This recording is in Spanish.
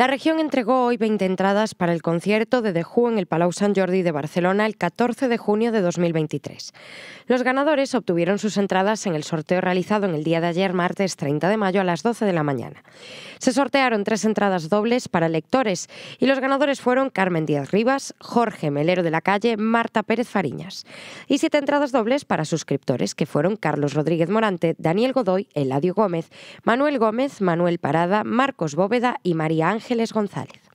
La región entregó hoy 20 entradas para el concierto de Deju en el Palau Sant Jordi de Barcelona el 14 de junio de 2023. Los ganadores obtuvieron sus entradas en el sorteo realizado en el día de ayer, martes 30 de mayo, a las 12 de la mañana. Se sortearon tres entradas dobles para lectores y los ganadores fueron Carmen Díaz Rivas, Jorge Melero de la Calle, Marta Pérez Fariñas. Y siete entradas dobles para suscriptores que fueron Carlos Rodríguez Morante, Daniel Godoy, Eladio Gómez, Manuel Gómez, Manuel Parada, Marcos Bóveda y María Ángeles González.